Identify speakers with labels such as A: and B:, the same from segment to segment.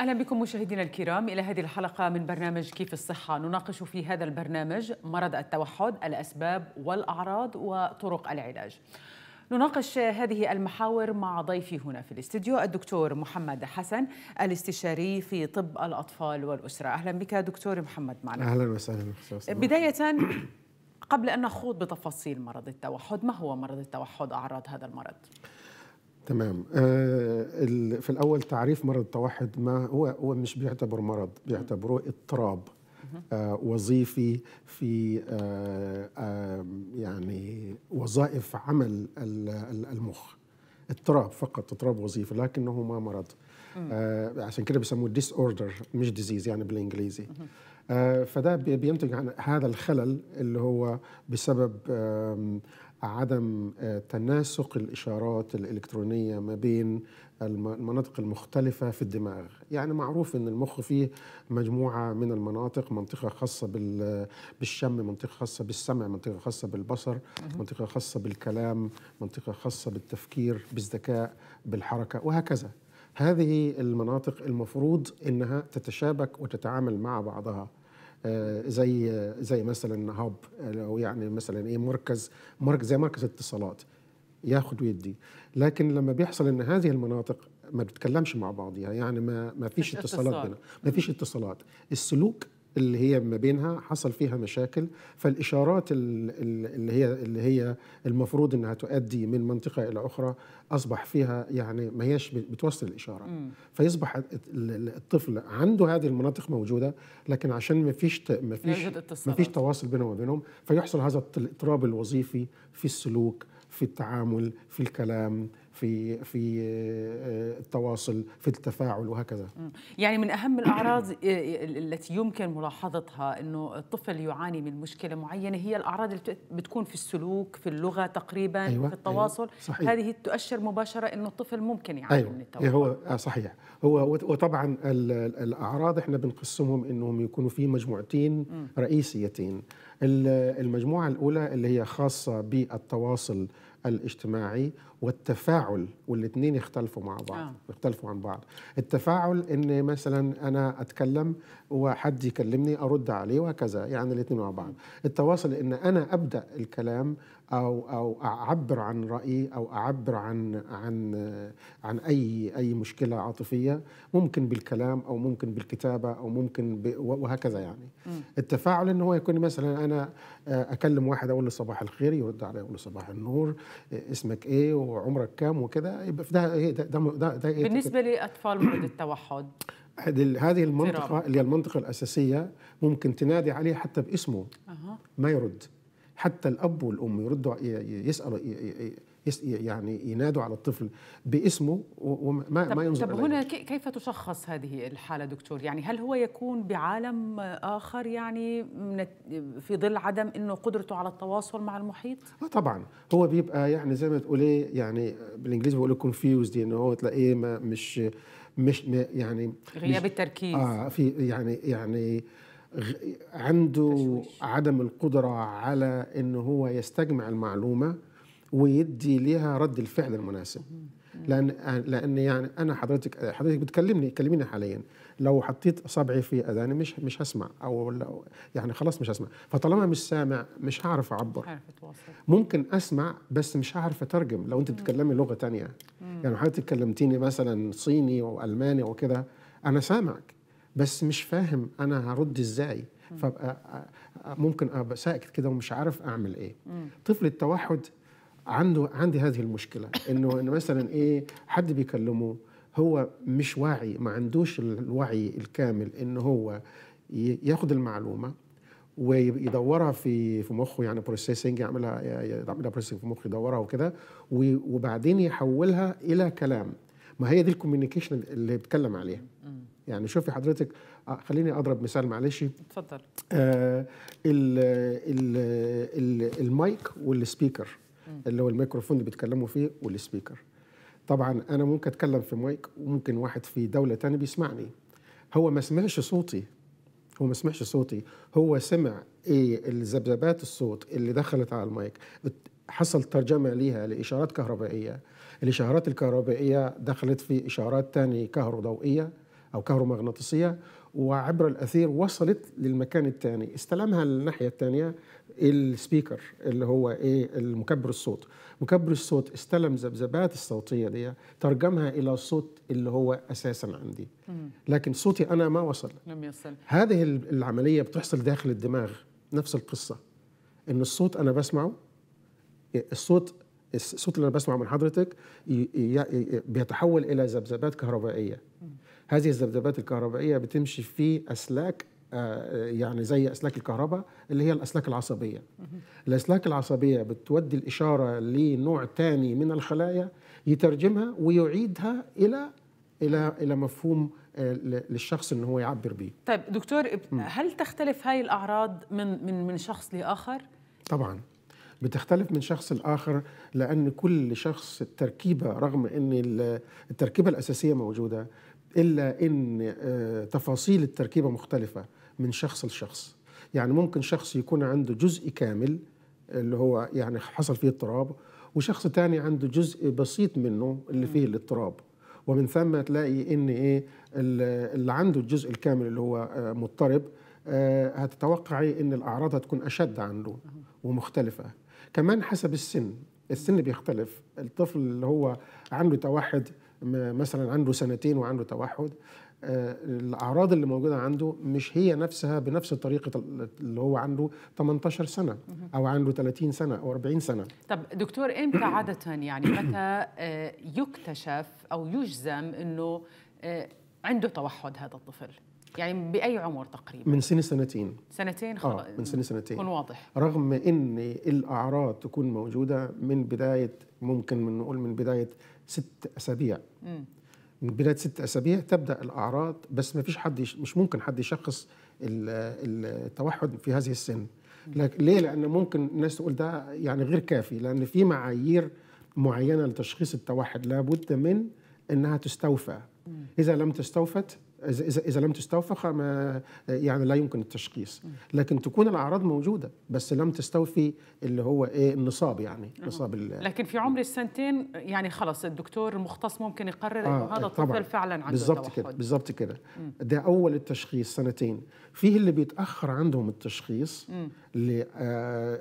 A: أهلا بكم مشاهدينا الكرام إلى هذه الحلقة من برنامج كيف الصحة نناقش في هذا البرنامج مرض التوحد الأسباب والأعراض وطرق العلاج نناقش هذه المحاور مع ضيفي هنا في الاستديو الدكتور محمد حسن الاستشاري في طب الأطفال والأسرة أهلا بك دكتور محمد معنا أهلا وسهلا بداية قبل أن نخوض بتفاصيل مرض التوحد ما هو مرض التوحد أعراض هذا المرض؟
B: تمام آه، في الاول تعريف مرض التوحد ما هو هو مش بيعتبر مرض بيعتبره اضطراب آه، وظيفي في آه، يعني وظائف عمل المخ اضطراب فقط اضطراب وظيفي لكنه ما مرض عشان كده بيسموه ديس اوردر مش ديزيز يعني بالانجليزي فده بينتج عن هذا الخلل اللي هو بسبب عدم آه، تناسق الإشارات الإلكترونية ما بين المناطق المختلفة في الدماغ يعني معروف أن المخ فيه مجموعة من المناطق منطقة خاصة بالشم منطقة خاصة بالسمع منطقة خاصة بالبصر منطقة خاصة بالكلام منطقة خاصة بالتفكير بالذكاء بالحركة وهكذا هذه المناطق المفروض أنها تتشابك وتتعامل مع بعضها آه، زي آه، زي مثلا هاب آه، او يعني مثلا ايه مركز مركز زي مركز اتصالات ياخد ويدي لكن لما بيحصل ان هذه المناطق ما بتتكلمش مع بعضيها يعني ما ما فيش اتصالات بينها ما فيش اتصالات السلوك اللي هي ما بينها حصل فيها مشاكل فالاشارات اللي هي اللي هي المفروض انها تؤدي من منطقه الى اخرى اصبح فيها يعني ما هيش بتوصل الاشاره مم. فيصبح الطفل عنده هذه المناطق موجوده لكن عشان ما فيش ما فيش ما فيش تواصل بينه وبينهم فيحصل هذا الاضطراب الوظيفي في السلوك في التعامل في الكلام في في آه، التواصل في التفاعل وهكذا
A: يعني من اهم الاعراض آه، آه، التي يمكن ملاحظتها انه الطفل يعاني من مشكله معينه هي الاعراض اللي بتكون في السلوك في اللغه تقريبا أيوة في أيوة، التواصل أيوة صحيح. هذه تؤشر مباشره انه الطفل ممكن يعاني أيوة من التوتر هو
B: صحيح هو وطبعا الاعراض احنا بنقسمهم انهم يكونوا في مجموعتين رئيسيتين المجموعه الاولى اللي هي خاصه بالتواصل الاجتماعي والتفاعل والاثنين يختلفوا مع بعض آه. يختلفوا عن بعض التفاعل ان مثلا انا اتكلم وحد يكلمني ارد عليه وهكذا يعني الاثنين مع بعض التواصل ان انا ابدا الكلام او او اعبر عن رايي او اعبر عن عن عن اي اي مشكله عاطفيه ممكن بالكلام او ممكن بالكتابه او ممكن وهكذا يعني م. التفاعل ان هو يكون مثلا انا آه، اكلم واحد اقول له صباح الخير يرد علي يقول له صباح النور اسمك ايه وعمرك كام وكده يبقى إيه، ده ده ده ده, ده, إيه، ده بالنسبه
A: لاطفال مرض التوحد
B: هذه المنطقه اللي هي المنطقه الاساسيه ممكن تنادي عليه حتى باسمه أه. ما يرد حتى الاب والام يردوا يسالوا يعني ينادوا على الطفل باسمه وما طب ما ينظر طب هنا
A: كيف تشخص هذه الحاله دكتور يعني هل هو يكون بعالم اخر يعني في ظل عدم انه قدرته على التواصل مع المحيط اه
B: طبعا هو بيبقى يعني زي ما تقولي يعني بالانجليزي بيقولوا كونفيوزد يعني هو تلاقيه مش مش يعني غياب التركيز اه في يعني يعني عنده تشويش. عدم القدرة على أنه هو يستجمع المعلومة ويدي لها رد الفعل المناسب لان لان يعني انا حضرتك حضرتك بتكلمني كلميني حاليا لو حطيت اصابعي في اذاني مش مش هسمع او لو يعني خلاص مش هسمع فطالما مش سامع مش هعرف اعبر ممكن اسمع بس مش هعرف اترجم لو انت بتتكلمي لغه تانية يعني حضرتك كلمتيني مثلا صيني والماني وكده انا سامعك بس مش فاهم انا هرد ازاي فابقى ممكن ابقى ساكت كده ومش عارف اعمل ايه طفل التوحد عنده عندي هذه المشكله انه انه مثلا ايه حد بيكلمه هو مش واعي ما عندوش الوعي الكامل ان هو ياخد المعلومه ويدورها في في مخه يعني بروسيسنج يعملها يعملها بروسيسنج في مخه يدورها وكده وبعدين يحولها الى كلام ما هي دي الكوميونيكيشن اللي بتكلم عليها يعني شوفي حضرتك آه، خليني اضرب مثال معلش اتفضل آه، ال ال ال المايك والسبيكر اللي هو الميكروفون اللي بيتكلموا فيه والسبيكر طبعا انا ممكن اتكلم في مايك وممكن واحد في دوله تانية بيسمعني هو ما سمعش صوتي هو ما سمعش صوتي هو سمع ايه الذبذبات الصوت اللي دخلت على المايك حصل ترجمه ليها لاشارات كهربائيه الاشارات الكهربائية دخلت في اشارات تانية كهروضوئية أو كهرومغناطيسية وعبر الأثير وصلت للمكان التاني استلمها الناحية التانية السبيكر اللي هو إيه المكبر الصوت مكبر الصوت استلم ذبذبات الصوتية دي ترجمها إلى صوت اللي هو أساسا عندي لكن صوتي أنا ما وصل لم يصل هذه العملية بتحصل داخل الدماغ نفس القصة إن الصوت أنا بسمعه الصوت الصوت اللي انا بسمعه من حضرتك بيتحول الى ذبذبات كهربائيه هذه الذبذبات الكهربائيه بتمشي في اسلاك آه، يعني زي اسلاك الكهرباء اللي هي الاسلاك العصبيه الاسلاك العصبيه بتودي الاشاره لنوع ثاني من الخلايا يترجمها ويعيدها الى الى الى مفهوم آه، للشخص ان هو يعبر بيه
A: طيب دكتور هل تختلف هاي الاعراض من من من شخص لاخر
B: طبعا بتختلف من شخص لآخر لأن كل شخص التركيبة رغم أن التركيبة الأساسية موجودة إلا أن آه، تفاصيل التركيبة مختلفة من شخص لشخص يعني ممكن شخص يكون عنده جزء كامل اللي هو يعني حصل فيه اضطراب وشخص تاني عنده جزء بسيط منه اللي فيه الاضطراب ومن ثم تلاقي ان ايه اللي عنده الجزء الكامل اللي هو آه، مضطرب آه، هتتوقعي ان الاعراض هتكون اشد عنده ومختلفه كمان حسب السن السن بيختلف الطفل اللي هو عنده توحد مثلا عنده سنتين وعنده توحد آه، الاعراض اللي موجوده عنده مش هي نفسها بنفس طريقه اللي هو عنده 18 سنه او عنده 30 سنه او 40 سنه
A: طب دكتور امتى عاده يعني متى آه، يكتشف او يجزم انه آه، عنده توحد هذا الطفل يعني باي عمر تقريبا؟ من
B: سن سنتين
A: سنتين آه، خلاص
B: آه من سن سنتين يكون واضح رغم ان الاعراض تكون موجوده من بدايه ممكن من نقول من بدايه ست اسابيع م. من بدايه ست اسابيع تبدا الاعراض بس ما فيش حد مش ممكن حد يشخص التوحد في هذه السن لكن ليه؟ لأن ممكن الناس تقول ده يعني غير كافي لأن في معايير معينة لتشخيص التوحد لابد من أنها تستوفى إذا لم تستوفت اذا اذا لم تستوفى ما يعني لا يمكن التشخيص لكن تكون الاعراض موجوده بس لم تستوفي اللي هو ايه النصاب يعني نصاب لكن
A: في عمر السنتين يعني خلص الدكتور المختص ممكن يقرر آه انه هذا آه، الطفل فعلا عنده بالظبط كده
B: بالظبط كده ده اول التشخيص سنتين فيه اللي بيتاخر عندهم التشخيص آه،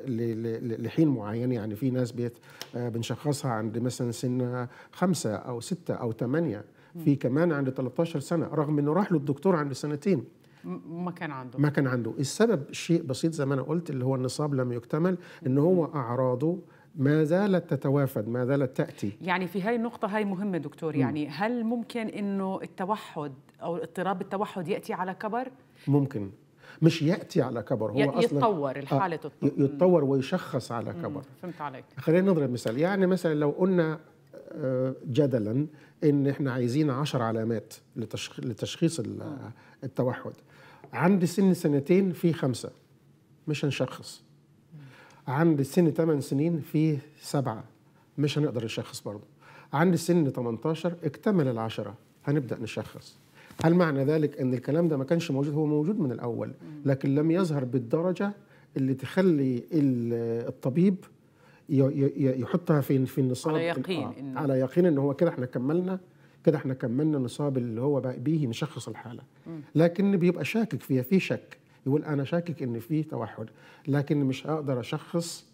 B: لحين معين يعني في ناس بيت آه، بنشخصها عند مثلا سن خمسة أو ستة أو ثمانية في كمان عند 13 سنه رغم انه راح له الدكتور عند سنتين
A: ما كان عنده ما
B: كان عنده السبب شيء بسيط زي ما انا قلت اللي هو النصاب لم يكتمل ان هو اعراضه ما زالت تتوافد ما زالت تأتي
A: يعني في هاي النقطة هاي مهمة دكتور يعني هل ممكن أنه التوحد أو اضطراب التوحد يأتي على كبر؟
B: ممكن مش يأتي على كبر هو يتطور أصلا يتطور آه، الحالة تتطور يتطور ويشخص على كبر فهمت عليك خلينا نضرب مثال يعني مثلا لو قلنا جدلا ان احنا عايزين 10 علامات لتشخيص التوحد عند سن سنتين في خمسه مش هنشخص عند سن 8 سنين في سبعه مش هنقدر نشخص برضه عند سن 18 اكتمل العشره هنبدا نشخص هل معنى ذلك ان الكلام ده ما كانش موجود هو موجود من الاول لكن لم يظهر بالدرجه اللي تخلي الطبيب يحطها في في النصاب على يقين آه إن على يقين ان هو كده احنا كملنا كده احنا كملنا النصاب اللي هو بقى بيه نشخص الحاله لكن بيبقى شاكك فيها في شك يقول انا شاكك ان في توحد لكن مش هقدر اشخص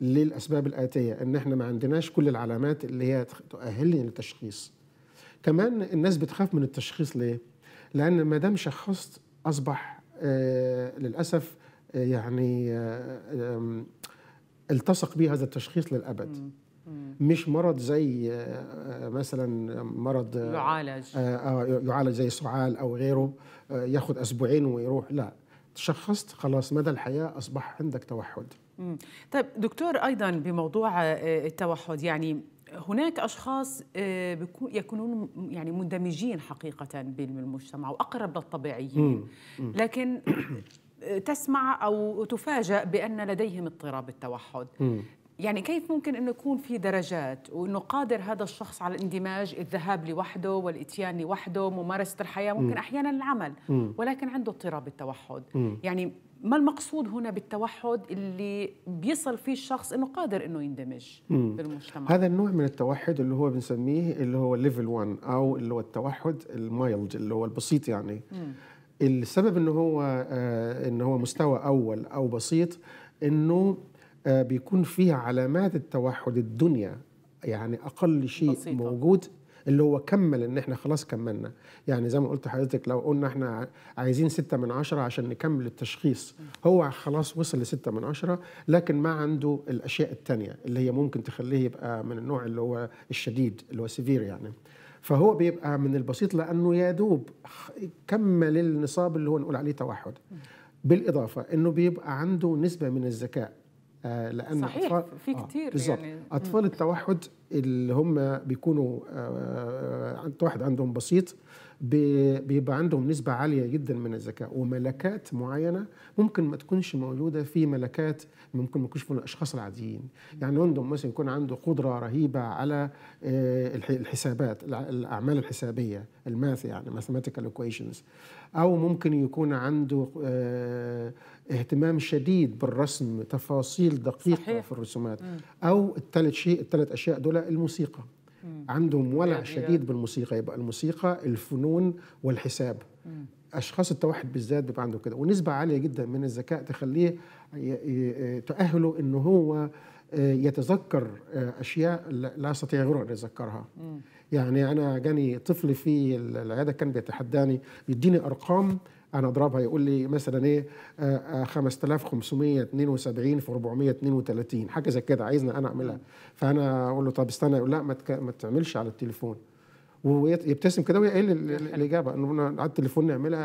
B: للاسباب الاتيه ان احنا ما عندناش كل العلامات اللي هي تؤهلني للتشخيص كمان الناس بتخاف من التشخيص ليه لان ما دام شخصت اصبح آه للاسف آه، يعني آه التصق به هذا التشخيص للابد مم. مش مرض زي آه، مثلا مرض آه، يعالج آه، يعالج زي سعال او غيره ياخد اسبوعين ويروح لا تشخصت خلاص مدى الحياه اصبح عندك توحد
A: طيب دكتور ايضا بموضوع التوحد يعني هناك اشخاص يكونون يعني مندمجين حقيقه بالمجتمع واقرب للطبيعيين لكن تسمع او تفاجأ بان لديهم اضطراب التوحد م. يعني كيف ممكن انه يكون في درجات وانه قادر هذا الشخص على الاندماج الذهاب لوحده والاتيان لوحده ممارسه الحياه ممكن م. احيانا العمل م. ولكن عنده اضطراب التوحد م. يعني ما المقصود هنا بالتوحد اللي بيصل فيه الشخص انه قادر انه يندمج مم. بالمجتمع هذا
B: النوع من التوحد اللي هو بنسميه اللي هو ليفل 1 او اللي هو التوحد المايلد اللي هو البسيط يعني مم. السبب ان هو آه، ان هو مستوى اول او بسيط انه آه، بيكون فيها علامات التوحد الدنيا يعني اقل شيء بسيطة. موجود اللي هو كمل ان احنا خلاص كملنا يعني زي ما قلت لحضرتك لو قلنا احنا عايزين ستة من عشرة عشان نكمل التشخيص هو خلاص وصل لستة من عشرة لكن ما عنده الاشياء التانية اللي هي ممكن تخليه يبقى من النوع اللي هو الشديد اللي هو سيفير يعني فهو بيبقى من البسيط لانه يا دوب كمل النصاب اللي هو نقول عليه توحد بالاضافه انه بيبقى عنده نسبه من الذكاء آه، لان صحيح أطفال في آه، كتير آه بالظبط يعني اطفال التوحد اللي هم بيكونوا التوحد آه، توحد عندهم بسيط بيبقى عندهم نسبة عالية جدا من الذكاء وملكات معينة ممكن ما تكونش موجودة في ملكات ممكن ما تكونش في الأشخاص العاديين يعني لندن مثلا يكون عنده قدرة رهيبة على آه، الحسابات الأعمال الحسابية الماث يعني mathematical equations أو ممكن يكون عنده آه، اهتمام شديد بالرسم تفاصيل دقيقة صحيح. في الرسومات أو الثلاث شيء الثلاث أشياء دول الموسيقى عندهم ولع يعني شديد بالموسيقى يبقى الموسيقى الفنون والحساب اشخاص التوحد بالذات بيبقى عنده كده ونسبه عاليه جدا من الذكاء تخليه آه، تؤهله ان هو آه، يتذكر آه، اشياء لا يستطيع غيره ان يتذكرها يعني انا جاني طفل في العياده كان بيتحداني يديني ارقام انا اضربها يقول لي مثلا ايه 5572 في 432 حاجه زي كده عايزنا انا اعملها فانا اقول له طب استنى يقول لا ما, تك... ما تعملش على التليفون ويبتسم كده ويقل الاجابه انه على التليفون نعملها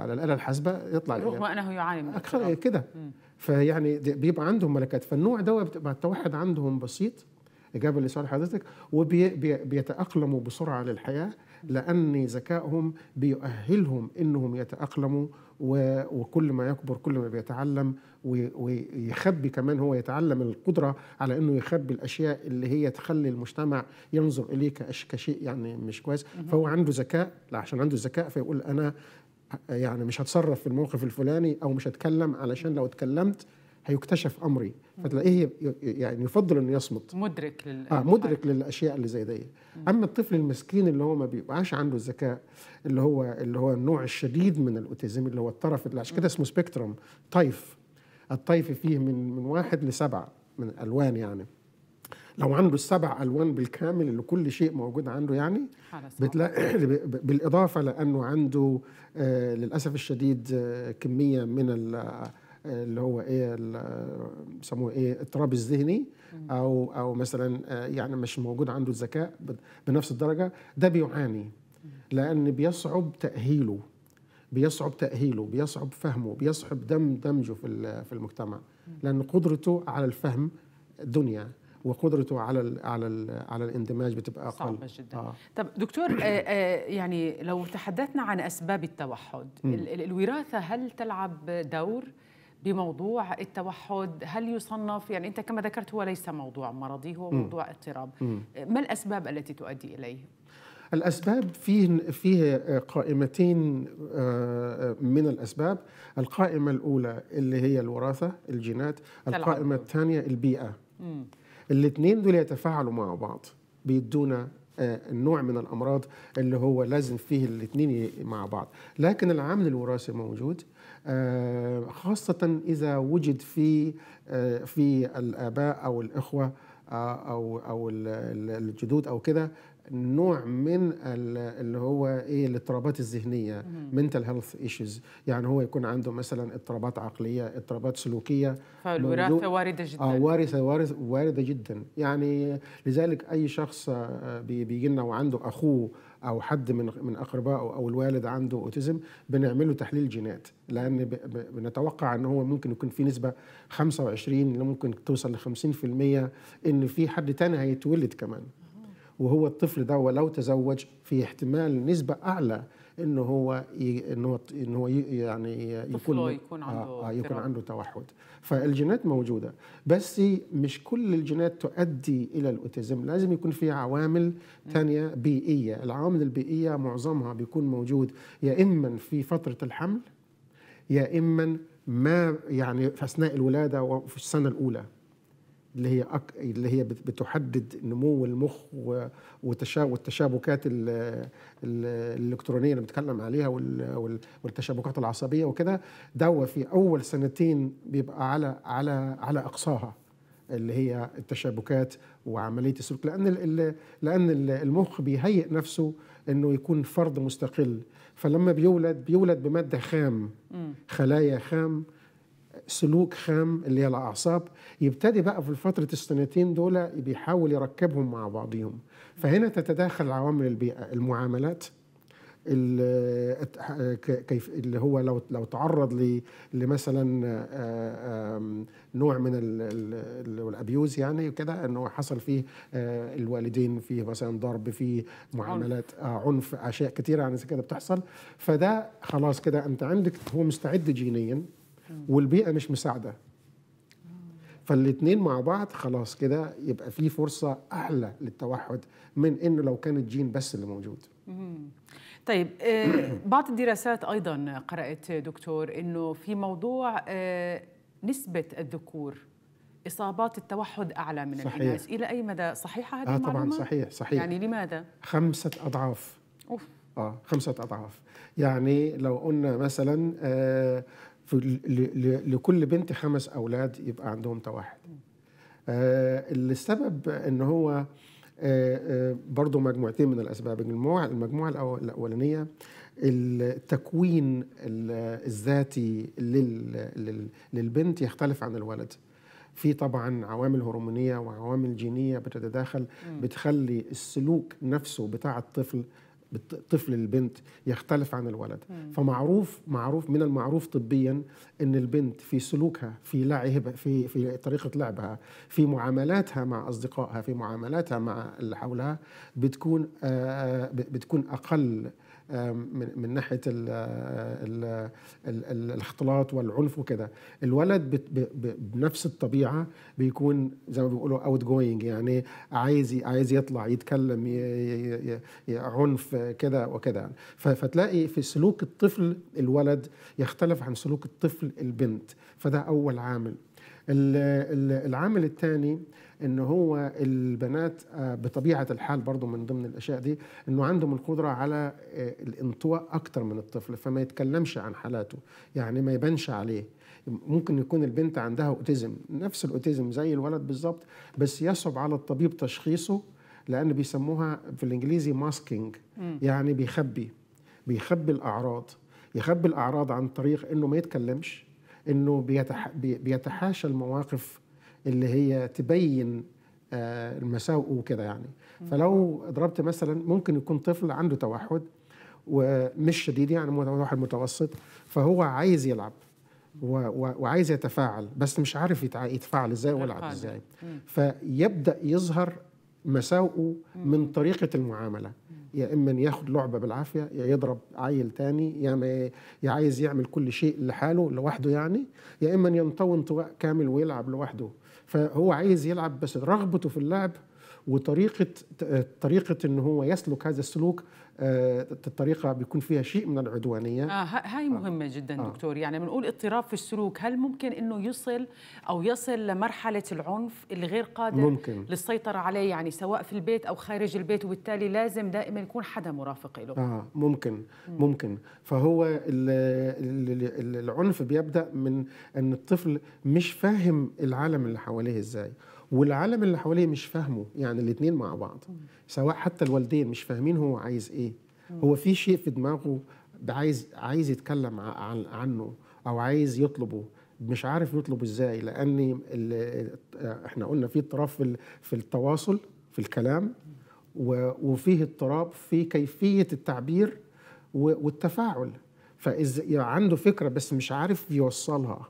B: على الاله الحاسبه يطلع الاجابه رغم انه يعاني كده فيعني بيبقى عندهم ملكات فالنوع ده بيبقى التوحد عندهم بسيط اجابه لسؤال حضرتك وبيتاقلموا وبي بسرعه للحياه لأن ذكائهم بيؤهلهم أنهم يتأقلموا وكل ما يكبر كل ما بيتعلم ويخبي كمان هو يتعلم القدرة على أنه يخبي الأشياء اللي هي تخلي المجتمع ينظر إليه كشيء يعني مش كويس فهو عنده ذكاء عشان عنده ذكاء فيقول أنا يعني مش هتصرف في الموقف الفلاني أو مش هتكلم علشان لو اتكلمت هيكتشف أمري فتلاقيه يعني يفضل انه يصمت
A: مدرك لل اه مدرك
B: آه. للاشياء اللي زي دي اما الطفل المسكين اللي هو ما بيبقاش عنده الذكاء اللي هو اللي هو النوع الشديد من الاوتيزم اللي هو الطرف اللي عشان كده اسمه سبيكترم طيف الطيف فيه من من واحد لسبعه من الالوان يعني لو عنده السبع الوان بالكامل اللي كل شيء موجود عنده يعني بتلاقي بالاضافه لانه عنده آه للاسف الشديد آه كميه من اللي هو ايه بيسموه ايه اضطراب الذهني او او مثلا آه، يعني مش موجود عنده الذكاء بنفس الدرجه ده بيعاني لان بيصعب تاهيله بيصعب تاهيله بيصعب فهمه بيصعب دم دمجه في في المجتمع لان قدرته على الفهم دنيا وقدرته على الـ على الـ على الاندماج بتبقى اقل صعبه جدا آه.
A: طب دكتور آه آه يعني لو تحدثنا عن اسباب التوحد الوراثه هل تلعب دور بموضوع التوحد هل يصنف يعني أنت كما ذكرت هو ليس موضوع مرضي هو موضوع اضطراب ما الأسباب التي تؤدي إليه؟
B: الأسباب فيه فيه آه، قائمتين آه، آه، من الأسباب القائمة الأولى اللي هي الوراثة الجينات القائمة الثانية البيئة الاثنين دول يتفاعلوا مع بعض بيدونا نوع من الأمراض اللي هو لازم فيه الاثنين مع بعض لكن العامل الوراثي موجود آه، خاصة إذا وجد في آه، في الآباء أو الإخوة آه، أو أو الجدود أو كده نوع من اللي هو ايه الاضطرابات الذهنيه منتل هيلث ايشوز يعني هو يكون عنده مثلا اضطرابات عقليه اضطرابات سلوكيه
A: فالوراثه وارده جدا
B: اه وارثه وارده جدا يعني لذلك اي شخص بيجي لنا وعنده اخوه او حد من من اقربائه او الوالد عنده اوتيزم بنعمل له تحليل جينات لان بنتوقع ان هو ممكن يكون في نسبه 25 ممكن توصل ل 50% ان في حد تاني هيتولد كمان وهو الطفل ده ولو تزوج في احتمال نسبه اعلى ان هو ي... ان هو ان هو يعني يكون يكون عنده آه, آه، يكون عنده توحد فالجينات موجوده بس مش كل الجينات تؤدي الى الاوتيزم لازم يكون في عوامل ثانيه بيئيه العوامل البيئيه معظمها بيكون موجود يا اما في فتره الحمل يا اما ما يعني في اثناء الولاده وفي السنه الاولى اللي هي أك... اللي هي بتحدد نمو المخ وتشا... والتشابكات ال... ال... الالكترونيه اللي بنتكلم عليها وال... وال... والتشابكات العصبيه وكده دوا في اول سنتين بيبقى على على على اقصاها اللي هي التشابكات وعمليه السلوك لان ال... لان المخ بيهيئ نفسه انه يكون فرد مستقل فلما بيولد بيولد بماده خام خلايا خام سلوك خام اللي هي الاعصاب يبتدي بقى في فتره السنتين دول بيحاول يركبهم مع بعضهم فهنا تتداخل عوامل البيئه المعاملات كيف اللي هو لو لو تعرض لمثلا آه، نوع من الابيوز يعني كده انه حصل فيه آه، الوالدين فيه مثلا ضرب فيه معاملات عنف آه، اشياء كثيره يعني كده بتحصل فده خلاص كده انت عندك هو مستعد جينيا والبيئه مش مساعده فالاثنين مع بعض خلاص كده يبقى في فرصه اعلى للتوحد من انه لو كان الجين بس اللي موجود
A: طيب آه، بعض الدراسات ايضا قرات دكتور انه في موضوع آه، نسبه الذكور اصابات التوحد اعلى من صحيح. الاناث الى اي مدى صحيحه هذه آه المعلومه طبعا صحيح صحيح يعني لماذا
B: خمسه اضعاف أوف. اه خمسه اضعاف يعني لو قلنا مثلا آه لكل بنت خمس اولاد يبقى عندهم توحد آه، السبب ان هو آه، آه، برضو مجموعتين من الاسباب المجموعه المجموعه الاولانيه التكوين الذاتي للبنت يختلف عن الولد في طبعا عوامل هرمونيه وعوامل جينيه بتتداخل بتخلي السلوك نفسه بتاع الطفل الطفل البنت يختلف عن الولد مم. فمعروف معروف من المعروف طبيا ان البنت في سلوكها في لعبها في في طريقه لعبها في معاملاتها مع اصدقائها في معاملاتها مع اللي حولها بتكون آه, آه، بتكون اقل من, من ناحيه الـ آه، الـ الـ الاختلاط والعنف وكده الولد بنفس الطبيعه بيكون زي ما بيقولوا اوت جوينج يعني عايز عايز يطلع يتكلم عنف آه، كده وكده فتلاقي في سلوك الطفل الولد يختلف عن سلوك الطفل البنت فده اول عامل العامل الثاني ان هو البنات آه، بطبيعه الحال برضو من ضمن الاشياء دي انه عندهم القدره على آه، الانطواء اكتر من الطفل فما يتكلمش عن حالاته يعني ما يبانش عليه ممكن يكون البنت عندها اوتيزم نفس الاوتيزم زي الولد بالظبط بس يصعب على الطبيب تشخيصه لان بيسموها في الانجليزي ماسكينج يعني بيخبي بيخبي الاعراض يخبي الاعراض عن طريق انه ما يتكلمش انه بيتح... بيتحاشى المواقف اللي هي تبين آه، المساوئ وكده يعني فلو ضربت مثلا ممكن يكون طفل عنده توحد ومش شديد يعني واحد متوسط فهو عايز يلعب وعايز يتفاعل بس مش عارف يتفاعل ازاي ويلعب ازاي فيبدا يظهر مساوئه من طريقه المعامله يا اما ياخد لعبه بالعافيه يا يضرب عيل تاني يا يا عايز يعمل كل شيء لحاله لوحده يعني يا اما ينطوي انطواء كامل ويلعب لوحده فهو عايز يلعب بس رغبته في اللعب وطريقه طريقه ان هو يسلك هذا السلوك آه، الطريقه بيكون فيها شيء من العدوانيه آه
A: هاي مهمه آه. جدا دكتور يعني بنقول اضطراب في السلوك هل ممكن انه يصل او يصل لمرحله العنف اللي غير قادر ممكن. للسيطره عليه يعني سواء في البيت او خارج البيت وبالتالي لازم دائما يكون حدا مرافق له اه
B: ممكن مم. ممكن فهو الـ الـ الـ العنف بيبدا من ان الطفل مش فاهم العالم اللي حواليه ازاي والعالم اللي حواليه مش فاهمه يعني الاثنين مع بعض سواء حتى الوالدين مش فاهمين هو عايز ايه هو في شيء في دماغه عايز عايز يتكلم عنه او عايز يطلبه مش عارف يطلب ازاي لان آه، احنا قلنا في اضطراب في التواصل في الكلام وفيه اضطراب في كيفيه التعبير والتفاعل فاذا عنده فكره بس مش عارف يوصلها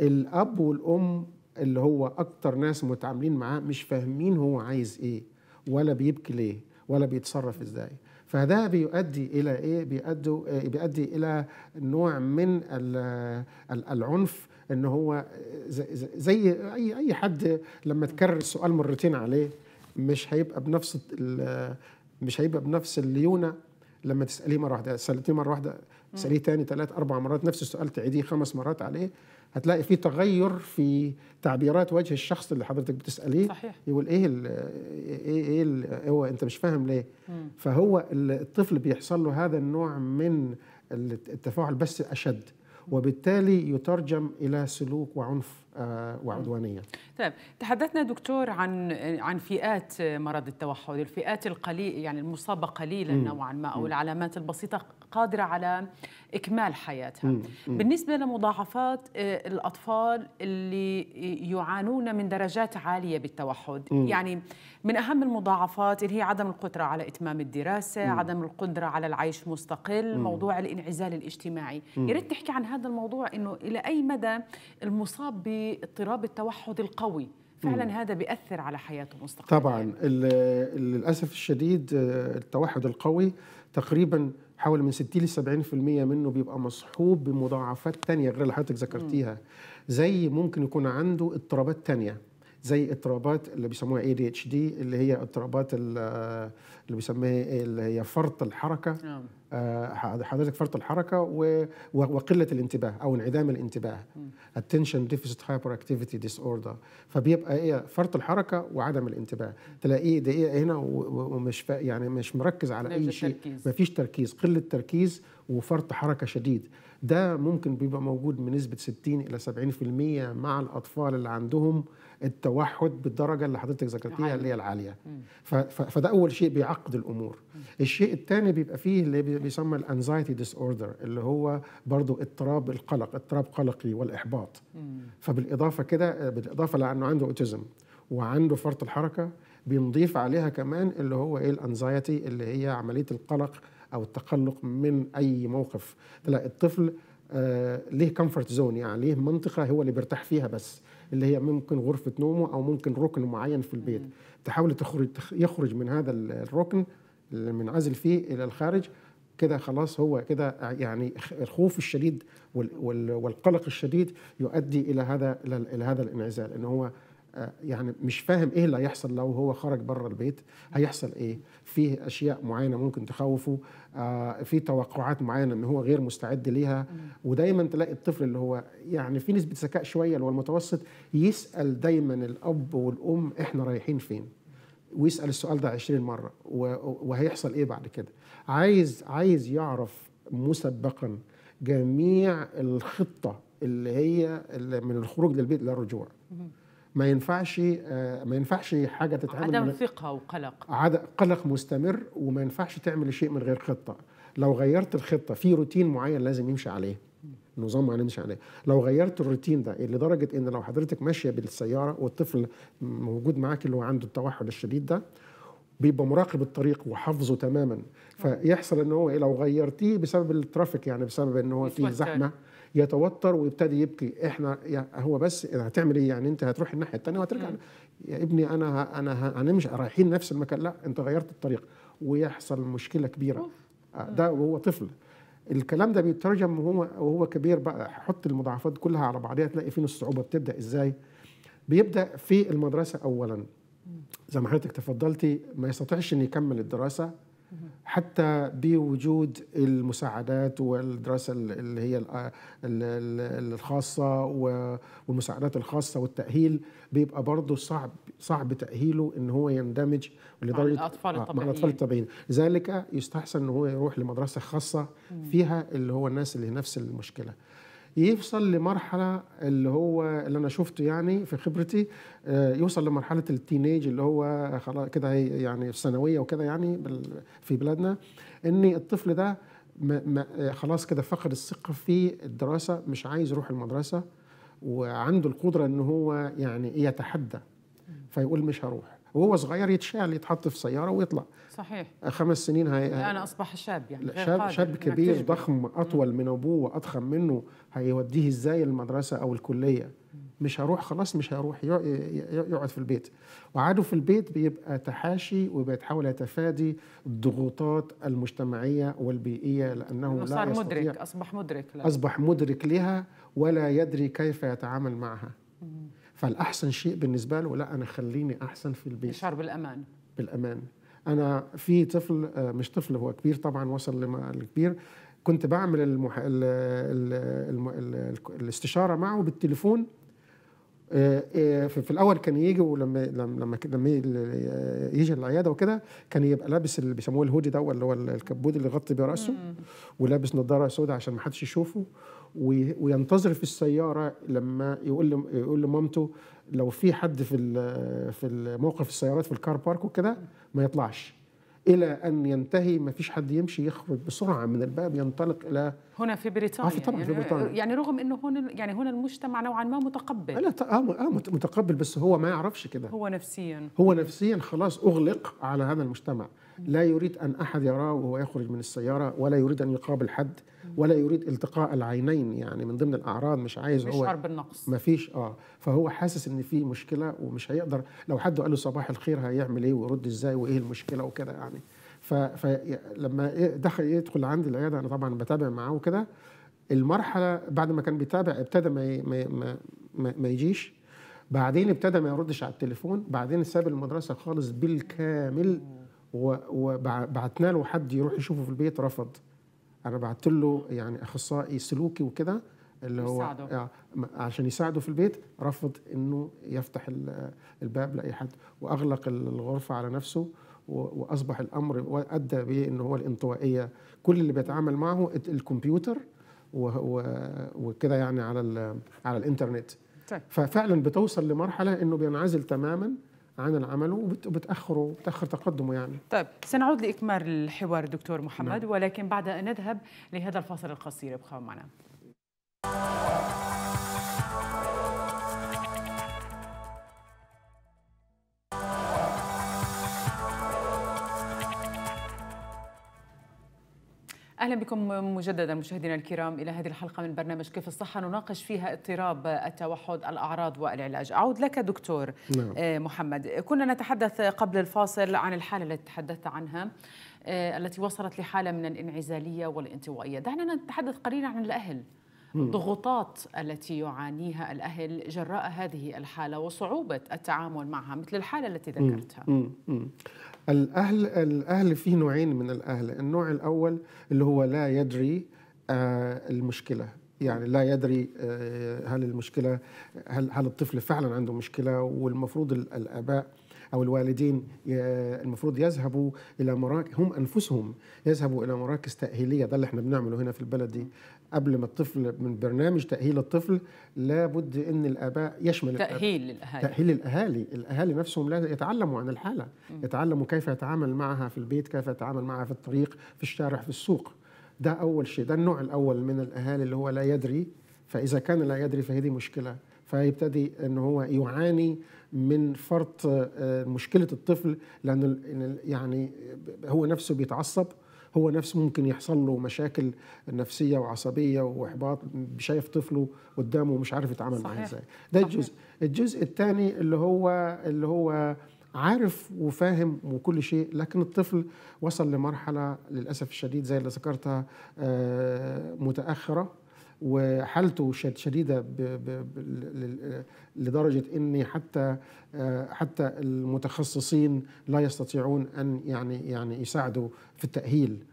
B: الاب والام اللي هو اكتر ناس متعاملين معاه مش فاهمين هو عايز ايه ولا بيبكي ليه ولا بيتصرف ازاي فده بيؤدي الى ايه بيؤدي بيؤدي الى نوع من العنف ان هو زي اي اي حد لما تكرر السؤال مرتين عليه مش هيبقى بنفس مش هيبقى بنفس الليونه لما تساليه مره واحده سالتيه مره واحده تساليه ثاني ثلاث اربع مرات نفس السؤال تعيديه خمس مرات عليه هتلاقي في تغير في تعبيرات وجه الشخص اللي حضرتك بتساليه صحيح يقول ايه الـ ايه ايه الـ هو انت مش فاهم ليه مم. فهو الطفل بيحصل له هذا النوع من التفاعل بس اشد وبالتالي يترجم الى سلوك وعنف آه، وعدوانيه.
A: تمام، طيب، تحدثنا دكتور عن عن فئات مرض التوحد، الفئات القليل يعني المصابه قليلا نوعا ما او العلامات البسيطه قادره على اكمال حياتها. بالنسبه لمضاعفات آه، الاطفال اللي يعانون من درجات عاليه بالتوحد، يعني من اهم المضاعفات اللي هي عدم القدره على اتمام الدراسه، عدم القدره على العيش مستقل، موضوع الانعزال الاجتماعي، يا ريت تحكي عن هذا الموضوع انه الى اي مدى المصاب اضطراب التوحد القوي فعلا م. هذا بيأثر على حياته مستقبلا
B: طبعا للأسف الشديد آه، التوحد القوي تقريبا حوالي من 60 ل 70% منه بيبقى مصحوب بمضاعفات تانية غير اللي حضرتك ذكرتيها زي ممكن يكون عنده اضطرابات تانية زي اضطرابات اللي بيسموها اي دي اتش دي اللي هي اضطرابات اللي بيسميها إيه، اللي هي فرط الحركه نعم. آه، حضرتك فرط الحركه وقله الانتباه او انعدام الانتباه attention deficit hyperactivity disorder فبيبقى ايه فرط الحركه وعدم الانتباه تلاقيه دقيقه هنا ومش يعني مش مركز على اي شيء مفيش تركيز قله تركيز وفرط حركه شديد ده ممكن بيبقى موجود بنسبه 60 الى 70% مع الاطفال اللي عندهم التوحد بالدرجه اللي حضرتك ذكرتيها اللي هي العاليه فده اول شيء بيعقد الامور الشيء الثاني بيبقى فيه اللي بيسمى الانزايتي ديس اوردر اللي هو برضو اضطراب القلق اضطراب قلقي والاحباط فبالاضافه كده بالاضافه لانه عنده اوتيزم وعنده فرط الحركه بنضيف عليها كمان اللي هو ايه الانزايتي اللي هي عمليه القلق او التقلق من اي موقف لا الطفل آه ليه كومفورت زون يعني ليه منطقه هو اللي بيرتاح فيها بس اللي هي ممكن غرفه نومه او ممكن ركن معين في البيت تحاول تخرج يخرج من هذا الركن المنعزل فيه الى الخارج كده خلاص هو كده يعني الخوف الشديد والقلق الشديد يؤدي الى هذا الى هذا الانعزال ان هو يعني مش فاهم ايه اللي هيحصل لو هو خرج بره البيت هيحصل ايه في اشياء معينه ممكن تخوفه آه، في توقعات معينه ان هو غير مستعد ليها ودايما تلاقي الطفل اللي هو يعني في نسبه ذكاء شويه اللي هو المتوسط يسال دايما الاب والام احنا رايحين فين ويسال السؤال ده 20 مره وهيحصل ايه بعد كده عايز عايز يعرف مسبقا جميع الخطه اللي هي اللي من الخروج للبيت للرجوع ما ينفعش آه، ما ينفعش حاجه تتعمل عدم
A: ثقه وقلق
B: قلق مستمر وما ينفعش تعمل شيء من غير خطه لو غيرت الخطه في روتين معين لازم يمشي عليه نظام معين يمشي عليه لو غيرت الروتين ده لدرجه ان لو حضرتك ماشيه بالسياره والطفل موجود معاك اللي هو عنده التوحد الشديد ده بيبقى مراقب الطريق وحافظه تماما آه. فيحصل ان هو لو غيرتيه بسبب الترافيك يعني بسبب ان هو في زحمه يتوتر ويبتدي يبكي احنا هو بس هتعمل ايه يعني انت هتروح الناحيه الثانيه وهترجع يا ابني انا انا هنمشي رايحين نفس المكان لا انت غيرت الطريق ويحصل مشكله كبيره آه، ده وهو طفل الكلام ده بيترجم وهو وهو كبير بقى حط المضاعفات كلها على بعضها تلاقي فين الصعوبه بتبدا ازاي بيبدا في المدرسه اولا زي ما حضرتك تفضلتي ما يستطيعش ان يكمل الدراسه حتى بوجود المساعدات والدراسة اللي هي آه، الخاصة والمساعدات الخاصة والتأهيل بيبقى برضه صعب صعب تأهيله إن هو يندمج لدرجة آه، مع الأطفال الطبيعيين مع الأطفال الطبيعيين لذلك يستحسن إن هو يروح لمدرسة خاصة فيها اللي هو الناس اللي نفس المشكلة يوصل لمرحله اللي هو اللي انا شفته يعني في خبرتي آه، يوصل لمرحله التينيج اللي هو خلاص كده يعني الثانويه وكده يعني في بلادنا ان الطفل ده خلاص كده فقد الثقه في الدراسه مش عايز يروح المدرسه وعنده القدره ان هو يعني يتحدى فيقول مش هروح وهو صغير يتشال يتحط في سياره ويطلع صحيح خمس سنين هي... الان
A: اصبح شاب يعني غير شاب, قادر شاب كبير
B: ضخم اطول من ابوه واضخم منه هيوديه ازاي المدرسه او الكليه مش هروح خلاص مش هروح يقعد في البيت وقعده في البيت بيبقى تحاشي وبيتحاول يتفادي الضغوطات المجتمعيه والبيئيه لانه لا صار مدرك
A: اصبح مدرك لا. اصبح
B: مدرك لها ولا يدري كيف يتعامل معها فالاحسن شيء بالنسبه له لا انا خليني احسن في البيت يشعر بالامان بالامان انا في طفل آه، مش طفل هو كبير طبعا وصل لكبير كنت بعمل المح... ال... ال... ال... ال... الاستشاره معه بالتليفون آه، آه، في الاول كان يجي ولما لما لما يجي العياده وكده كان يبقى لابس اللي بيسموه الهودي ده اللي هو الكبود اللي يغطي براسه راسه ولابس نظاره سوداء عشان ما حدش يشوفه وينتظر في السياره لما يقول يقول لمامته لو في حد في في موقف السيارات في الكار بارك وكده ما يطلعش الى ان ينتهي ما فيش حد يمشي يخرج بسرعه من الباب ينطلق الى
A: هنا في بريطانيا آه طبعا يعني في بريطانيا يعني رغم انه هنا يعني هنا المجتمع نوعا ما متقبل لا
B: اه, آه، متقبل بس هو ما يعرفش كده هو
A: نفسيا
B: هو نفسيا خلاص اغلق على هذا المجتمع لا يريد أن أحد يراه وهو يخرج من السيارة ولا يريد أن يقابل حد ولا يريد التقاء العينين يعني من ضمن الأعراض مش عايز هو يشعر بالنقص مفيش آه فهو حاسس إن في مشكلة ومش هيقدر لو حد قال له صباح الخير هيعمل إيه ويرد إزاي وإيه المشكلة وكده يعني فلما دخل يدخل عندي العيادة أنا طبعا بتابع معاه وكده المرحلة بعد ما كان بيتابع ابتدى ما ما ما, ما, ما يجيش بعدين ابتدى ما يردش على التليفون بعدين ساب المدرسة خالص بالكامل وبعتنا له حد يروح يشوفه في البيت رفض انا بعت له يعني اخصائي سلوكي وكده اللي هو يساعده. آه، عشان يساعده في البيت رفض انه يفتح الباب لاي حد واغلق الغرفه على نفسه واصبح الامر ادى به ان هو الانطوائيه كل اللي بيتعامل معه الكمبيوتر وكده يعني على على الانترنت طيب. ففعلا بتوصل لمرحله انه بينعزل تماما عن العمل وبتاخره بتاخر
A: تقدمه يعني. طيب سنعود لاكمال الحوار دكتور محمد نعم. ولكن بعد ان نذهب لهذا الفاصل القصير ابقوا معنا. اهلا بكم مجددا مشاهدينا الكرام الى هذه الحلقه من برنامج كيف الصحه نناقش فيها اضطراب التوحد الاعراض والعلاج اعود لك دكتور نعم. آه، محمد كنا نتحدث قبل الفاصل عن الحاله التي تحدثت عنها آه، التي وصلت لحاله من الانعزاليه والانطوائيه دعنا نتحدث قليلا عن الاهل الضغوطات التي يعانيها الأهل جراء هذه الحالة وصعوبة التعامل معها مثل الحالة التي ذكرتها مم.
B: مم. الأهل الأهل فيه نوعين من الأهل النوع الأول اللي هو لا يدري آه المشكلة يعني لا يدري آه، هل المشكلة هل, هل الطفل فعلا عنده مشكلة والمفروض الآباء او الوالدين آه، المفروض يذهبوا الى مراكز هم انفسهم يذهبوا الى مراكز تاهيليه ده اللي احنا بنعمله هنا في البلد دي قبل ما الطفل من برنامج تأهيل الطفل لابد أن الآباء يشمل تأهيل الأهالي تأهيل الأهالي الأهالي نفسهم لا يتعلموا عن الحالة م. يتعلموا كيف يتعامل معها في البيت كيف يتعامل معها في الطريق في الشارع في السوق ده أول شيء ده النوع الأول من الأهالي اللي هو لا يدري فإذا كان لا يدري فهي دي مشكلة فيبتدي ان هو يعاني من فرط آه، مشكله الطفل لانه يعني هو نفسه بيتعصب هو نفسه ممكن يحصل له مشاكل نفسيه وعصبيه واحباط شايف طفله قدامه ومش عارف يتعامل معاه ازاي ده صحيح. الجزء الجزء الثاني اللي هو اللي هو عارف وفاهم وكل شيء لكن الطفل وصل لمرحله للاسف الشديد زي اللي ذكرتها آه، متاخره وحالته شديده لدرجه ان حتى آه، حتى المتخصصين لا يستطيعون ان يعني يعني يساعدوا في التاهيل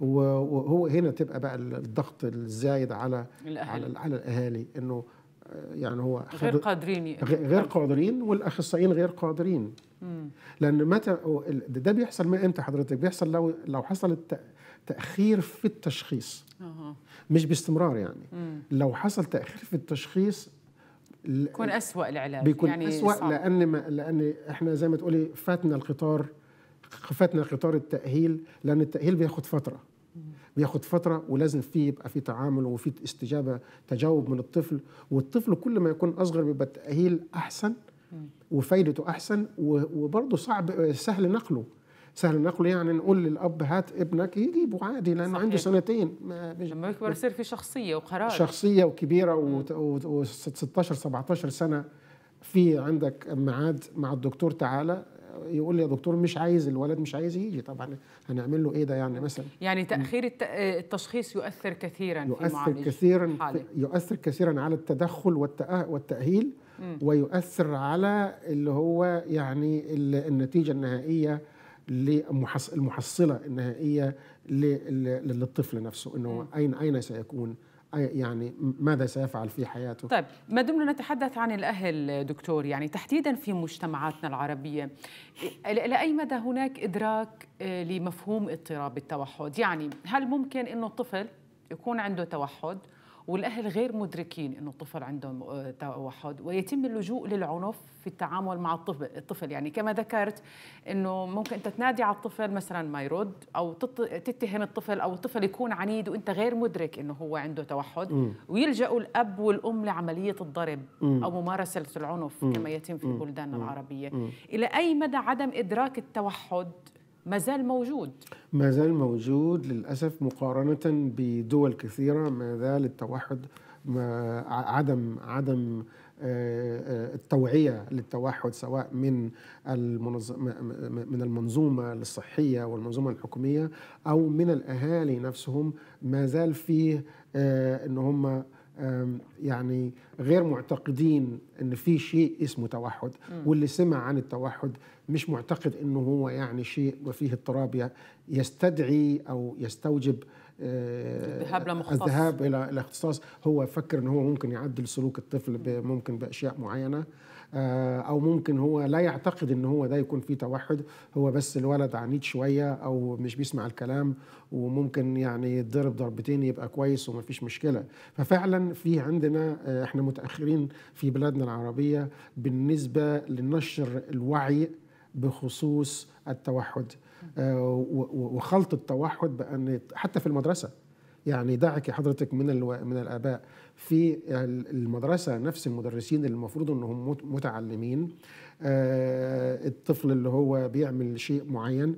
B: وهو هنا تبقى بقى الضغط الزايد على الأهالي. على, على الاهالي انه آه، يعني هو غير قادرين يعني. غير قادرين والاخصائيين غير قادرين مم. لان متى ده بيحصل ما امتى حضرتك بيحصل لو لو حصلت تاخير في التشخيص أوه. مش باستمرار يعني مم. لو حصل تاخير في التشخيص بيكون
A: اسوا العلاج بيكون يعني اسوا لان
B: ما لان احنا زي ما تقولي فاتنا القطار فاتنا قطار التاهيل لان التاهيل بياخد فتره بياخد فتره ولازم فيه يبقى في تعامل وفي استجابه تجاوب من الطفل والطفل كل ما يكون اصغر بيبقى التاهيل احسن وفايدته احسن وبرضه صعب سهل نقله سهل النقل يعني نقول للاب هات ابنك يجيبه عادي لانه صحيح. عنده سنتين
A: ما لما يكبر يصير في شخصيه وقرار شخصيه
B: وكبيره و16 17 سنه في عندك ميعاد مع الدكتور تعالى يقول لي يا دكتور مش عايز الولد مش عايز يجي طبعا هنعمل له ايه ده يعني مثلا
A: يعني تاخير التشخيص يؤثر كثيرا يؤثر في
B: كثيرا حالي. يؤثر كثيرا على التدخل والتاهيل مم. ويؤثر على اللي هو يعني النتيجه النهائيه للمحصله النهائيه للطفل نفسه انه اين اين سيكون يعني ماذا سيفعل في حياته طيب
A: ما دمنا نتحدث عن الأهل دكتور يعني تحديدا في مجتمعاتنا العربية لأي مدى هناك إدراك آه، لمفهوم اضطراب التوحد يعني هل ممكن أنه الطفل يكون عنده توحد والاهل غير مدركين انه الطفل عندهم آه، توحد ويتم اللجوء للعنف في التعامل مع الطفل يعني كما ذكرت انه ممكن انت تنادي على الطفل مثلا ما يرد او تتهم الطفل او الطفل يكون عنيد وانت غير مدرك انه هو عنده توحد ويلجأوا الاب والام لعمليه الضرب او ممارسه العنف كما يتم في البلدان العربيه الى اي مدى عدم ادراك التوحد ما زال موجود
B: ما زال موجود للأسف مقارنة بدول كثيرة ما زال التوحد ما عدم عدم آه، آه، التوعيه للتوحد سواء من من المنظومه الصحيه والمنظومه الحكوميه او من الاهالي نفسهم ما زال فيه آه، ان هم يعني غير معتقدين ان في شيء اسمه توحد واللي سمع عن التوحد مش معتقد انه هو يعني شيء وفيه اضطراب يستدعي او يستوجب آه، الذهاب الى اختصاص هو فكر انه هو ممكن يعدل سلوك الطفل ممكن باشياء معينه آه، او ممكن هو لا يعتقد ان هو ده يكون فيه توحد هو بس الولد عنيد شويه او مش بيسمع الكلام وممكن يعني يتضرب ضربتين يبقى كويس ومفيش مشكله ففعلا في عندنا آه، احنا متاخرين في بلادنا العربيه بالنسبه لنشر الوعي بخصوص التوحد آه، وخلط التوحد بان حتى في المدرسه يعني دعك حضرتك من الو... من الاباء في المدرسه نفس المدرسين اللي المفروض انهم متعلمين آه الطفل اللي هو بيعمل شيء معين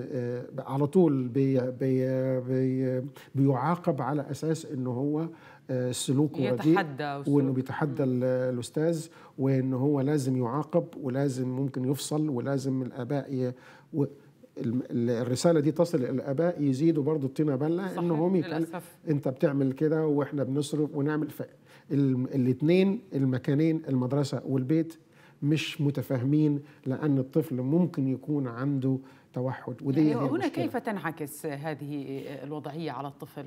B: آه، على طول بي بي بي بيعاقب على اساس ان هو آه، سلوكه رديء وانه بيتحدى الاستاذ وان هو لازم يعاقب ولازم ممكن يفصل ولازم الاباء ي... و... الرساله دي تصل للاباء يزيدوا برضه الطينه بله ان هم انت بتعمل كده واحنا بنصرف ونعمل ف... الاثنين المكانين المدرسه والبيت مش متفاهمين لان الطفل ممكن يكون عنده توحد ودي يعني هنا كيف
A: تنعكس هذه الوضعيه على الطفل؟